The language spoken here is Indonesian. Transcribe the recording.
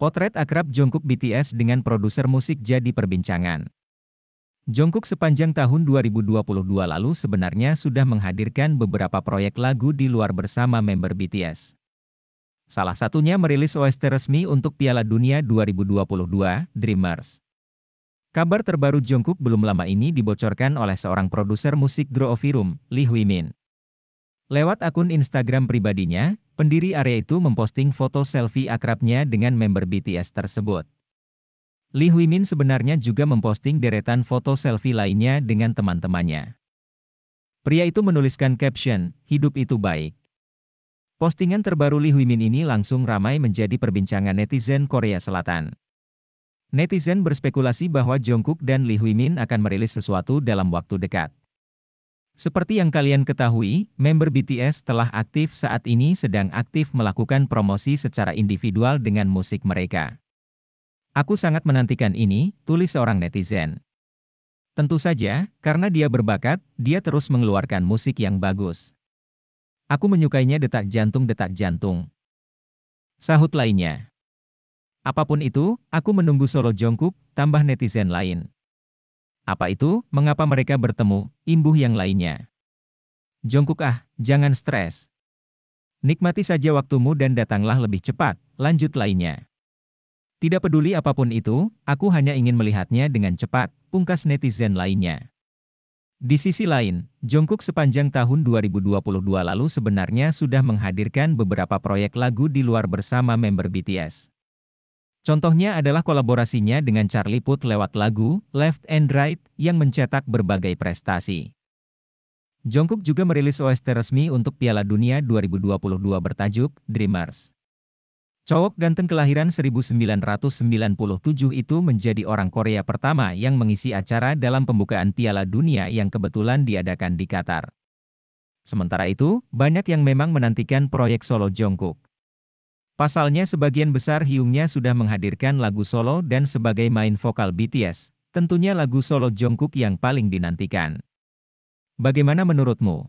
Potret akrab Jungkook BTS dengan produser musik jadi perbincangan. Jungkook sepanjang tahun 2022 lalu sebenarnya sudah menghadirkan beberapa proyek lagu di luar bersama member BTS. Salah satunya merilis OST resmi untuk Piala Dunia 2022, Dreamers. Kabar terbaru Jungkook belum lama ini dibocorkan oleh seorang produser musik Grow Room, Lee Hui Min. Lewat akun Instagram pribadinya, pendiri area itu memposting foto selfie akrabnya dengan member BTS tersebut. Lee Hwi-min sebenarnya juga memposting deretan foto selfie lainnya dengan teman-temannya. Pria itu menuliskan caption, hidup itu baik. Postingan terbaru Lee Hwi-min ini langsung ramai menjadi perbincangan netizen Korea Selatan. Netizen berspekulasi bahwa Jungkook dan Lee Hwi-min akan merilis sesuatu dalam waktu dekat. Seperti yang kalian ketahui, member BTS telah aktif saat ini sedang aktif melakukan promosi secara individual dengan musik mereka. Aku sangat menantikan ini, tulis seorang netizen. Tentu saja, karena dia berbakat, dia terus mengeluarkan musik yang bagus. Aku menyukainya detak jantung-detak jantung. Sahut lainnya. Apapun itu, aku menunggu solo Jongkook, tambah netizen lain. Apa itu? Mengapa mereka bertemu? Imbuh yang lainnya. Jongkuk ah, jangan stres. Nikmati saja waktumu dan datanglah lebih cepat. Lanjut lainnya. Tidak peduli apapun itu, aku hanya ingin melihatnya dengan cepat, pungkas netizen lainnya. Di sisi lain, Jongkuk sepanjang tahun 2022 lalu sebenarnya sudah menghadirkan beberapa proyek lagu di luar bersama member BTS. Contohnya adalah kolaborasinya dengan Charlie Puth lewat lagu Left and Right yang mencetak berbagai prestasi. Jungkook juga merilis OST resmi untuk Piala Dunia 2022 bertajuk Dreamers. Cowok ganteng kelahiran 1997 itu menjadi orang Korea pertama yang mengisi acara dalam pembukaan Piala Dunia yang kebetulan diadakan di Qatar. Sementara itu, banyak yang memang menantikan proyek solo Jungkook. Pasalnya sebagian besar hiungnya sudah menghadirkan lagu solo dan sebagai main vokal BTS, tentunya lagu solo Jungkook yang paling dinantikan. Bagaimana menurutmu?